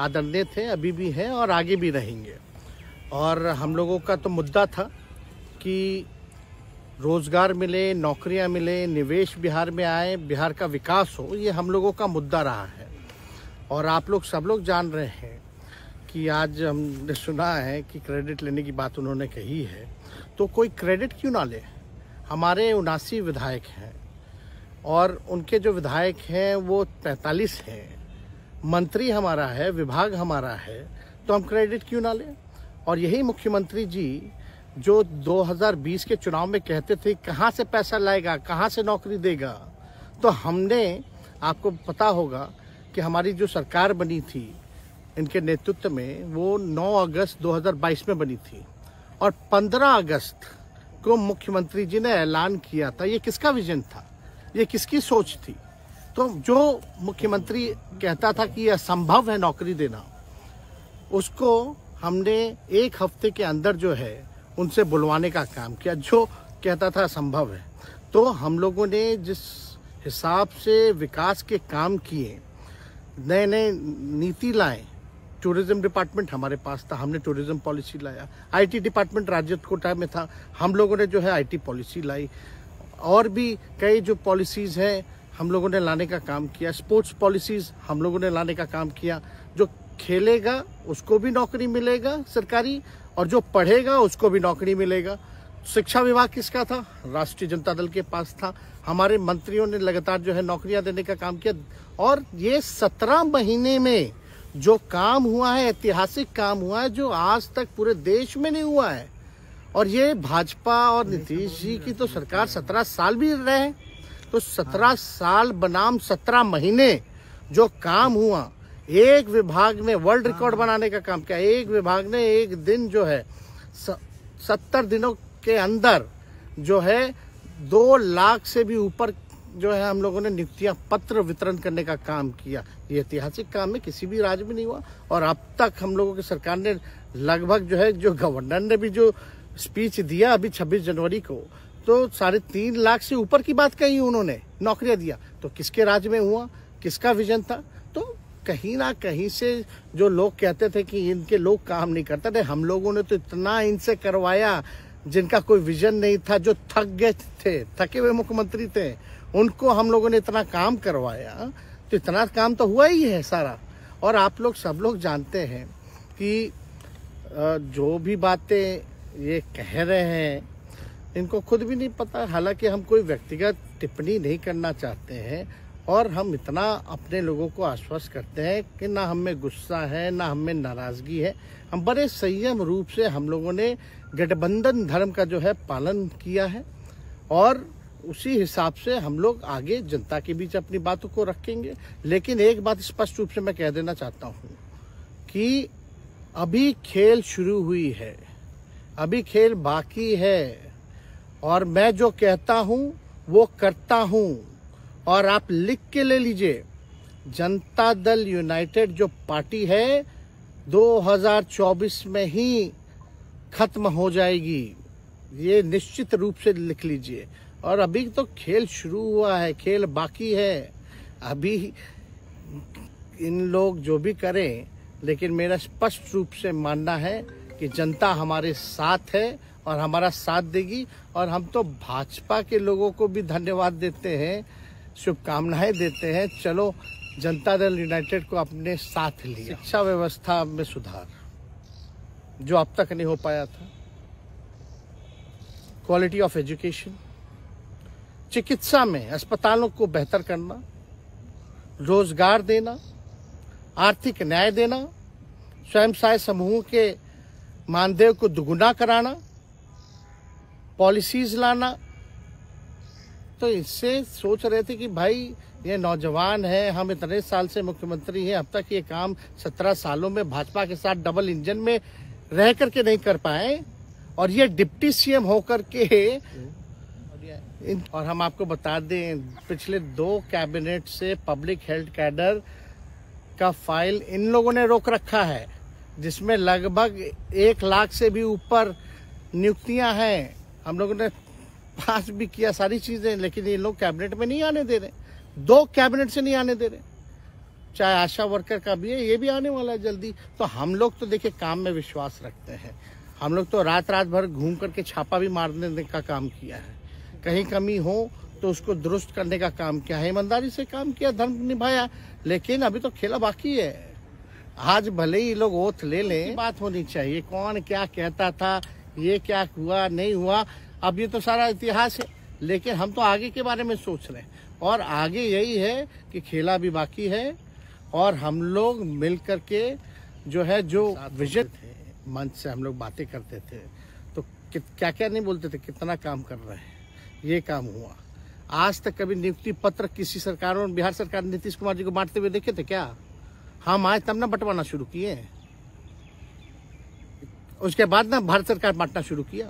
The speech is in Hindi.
आदरणीय थे अभी भी हैं और आगे भी रहेंगे और हम लोगों का तो मुद्दा था कि रोज़गार मिले नौकरियां मिले निवेश बिहार में आए बिहार का विकास हो ये हम लोगों का मुद्दा रहा है और आप लोग सब लोग जान रहे हैं कि आज हमने सुना है कि क्रेडिट लेने की बात उन्होंने कही है तो कोई क्रेडिट क्यों ना ले हमारे उनासी विधायक हैं और उनके जो विधायक हैं वो पैंतालीस हैं मंत्री हमारा है विभाग हमारा है तो हम क्रेडिट क्यों ना लें और यही मुख्यमंत्री जी जो 2020 के चुनाव में कहते थे कहाँ से पैसा लाएगा कहाँ से नौकरी देगा तो हमने आपको पता होगा कि हमारी जो सरकार बनी थी इनके नेतृत्व में वो 9 अगस्त 2022 में बनी थी और 15 अगस्त को मुख्यमंत्री जी ने ऐलान किया था ये किसका विजन था ये किसकी सोच थी तो जो मुख्यमंत्री कहता था कि असंभव है नौकरी देना उसको हमने एक हफ्ते के अंदर जो है उनसे बुलवाने का काम किया जो कहता था असंभव है तो हम लोगों ने जिस हिसाब से विकास के काम किए नए नए नीति लाए टूरिज्म डिपार्टमेंट हमारे पास था हमने टूरिज्म पॉलिसी लाया आईटी डिपार्टमेंट राजद कोटा में था हम लोगों ने जो है आईटी पॉलिसी लाई और भी कई जो पॉलिसीज़ हैं हम लोगों ने लाने का काम किया स्पोर्ट्स पॉलिसीज हम लोगों ने लाने का काम किया जो खेलेगा उसको भी नौकरी मिलेगा सरकारी और जो पढ़ेगा उसको भी नौकरी मिलेगा शिक्षा विभाग किसका था राष्ट्रीय जनता दल के पास था हमारे मंत्रियों ने लगातार जो है नौकरियां देने का काम किया और ये सत्रह महीने में जो काम हुआ है ऐतिहासिक काम हुआ है जो आज तक पूरे देश में नहीं हुआ है और ये भाजपा और नीतीश जी की तो सरकार सत्रह साल भी रहे तो सत्रह साल बनाम सत्रह महीने जो काम हुआ एक विभाग ने वर्ल्ड रिकॉर्ड हाँ। बनाने का काम किया एक विभाग ने एक दिन जो है सत्तर दिनों के अंदर जो है दो लाख से भी ऊपर जो है हम लोगों ने नियुक्तियां पत्र वितरण करने का काम किया ये ऐतिहासिक काम है किसी भी राज्य में नहीं हुआ और अब तक हम लोगों की सरकार ने लगभग जो है जो गवर्नर ने भी जो स्पीच दिया अभी 26 जनवरी को तो साढ़े तीन लाख से ऊपर की बात कही उन्होंने नौकरियां दिया तो किसके राज में हुआ किसका विजन था तो कहीं ना कहीं से जो लोग कहते थे कि इनके लोग काम नहीं करते थे हम लोगों ने तो इतना इनसे करवाया जिनका कोई विजन नहीं था जो थक गए थे थके हुए मुख्यमंत्री थे उनको हम लोगों ने इतना काम करवाया तो इतना काम तो हुआ ही है सारा और आप लोग सब लोग जानते हैं कि जो भी बातें ये कह रहे हैं इनको खुद भी नहीं पता हालांकि हम कोई व्यक्तिगत टिप्पणी नहीं करना चाहते हैं और हम इतना अपने लोगों को आश्वस्त करते हैं कि ना हमें गुस्सा है ना हमें नाराज़गी है हम बड़े संयम रूप से हम लोगों ने गठबंधन धर्म का जो है पालन किया है और उसी हिसाब से हम लोग आगे जनता के बीच अपनी बातों को रखेंगे लेकिन एक बात स्पष्ट रूप से मैं कह देना चाहता हूँ कि अभी खेल शुरू हुई है अभी खेल बाकी है और मैं जो कहता हूं वो करता हूं और आप लिख के ले लीजिए जनता दल यूनाइटेड जो पार्टी है 2024 में ही खत्म हो जाएगी ये निश्चित रूप से लिख लीजिए और अभी तो खेल शुरू हुआ है खेल बाकी है अभी इन लोग जो भी करें लेकिन मेरा स्पष्ट रूप से मानना है कि जनता हमारे साथ है और हमारा साथ देगी और हम तो भाजपा के लोगों को भी धन्यवाद देते हैं शुभकामनाएं देते हैं चलो जनता दल यूनाइटेड को अपने साथ लिया शिक्षा व्यवस्था में सुधार जो अब तक नहीं हो पाया था क्वालिटी ऑफ एजुकेशन चिकित्सा में अस्पतालों को बेहतर करना रोजगार देना आर्थिक न्याय देना स्वयं सहायता समूहों के मानदेय को दुगुना कराना पॉलिसीज लाना तो इससे सोच रहे थे कि भाई ये नौजवान है हम इतने साल से मुख्यमंत्री हैं अब तक ये काम सत्रह सालों में भाजपा के साथ डबल इंजन में रह करके नहीं कर पाए और ये डिप्टी सीएम होकर के और हम आपको बता दें पिछले दो कैबिनेट से पब्लिक हेल्थ कैडर का फाइल इन लोगों ने रोक रखा है जिसमें लगभग एक लाख से भी ऊपर नियुक्तियां हैं हम लोगों ने पास भी किया सारी चीजें लेकिन ये लोग कैबिनेट में नहीं आने दे रहे दो कैबिनेट से नहीं आने दे रहे चाहे आशा वर्कर का भी है ये भी आने वाला है जल्दी तो हम लोग तो देखिए काम में विश्वास रखते हैं हम लोग तो रात रात भर घूम करके छापा भी मारने का काम किया है कहीं कमी हो तो उसको दुरुस्त करने का काम किया है ईमानदारी से काम किया धर्म निभाया लेकिन अभी तो खेला बाकी है आज भले ही लोग ओथ ले लें बात होनी चाहिए कौन क्या कहता था ये क्या हुआ नहीं हुआ अब ये तो सारा इतिहास है लेकिन हम तो आगे के बारे में सोच रहे हैं और आगे यही है कि खेला भी बाकी है और हम लोग मिल के जो है जो विजय थे मंच से हम लोग बातें करते थे तो क्या क्या नहीं बोलते थे कितना काम कर रहे हैं ये काम हुआ आज तक कभी नियुक्ति पत्र किसी सरकारों बिहार सरकार नीतीश कुमार जी को बांटते हुए देखे थे क्या हम आज तब ना बंटवाना शुरू किए हैं उसके बाद ना भारत सरकार बांटना शुरू किया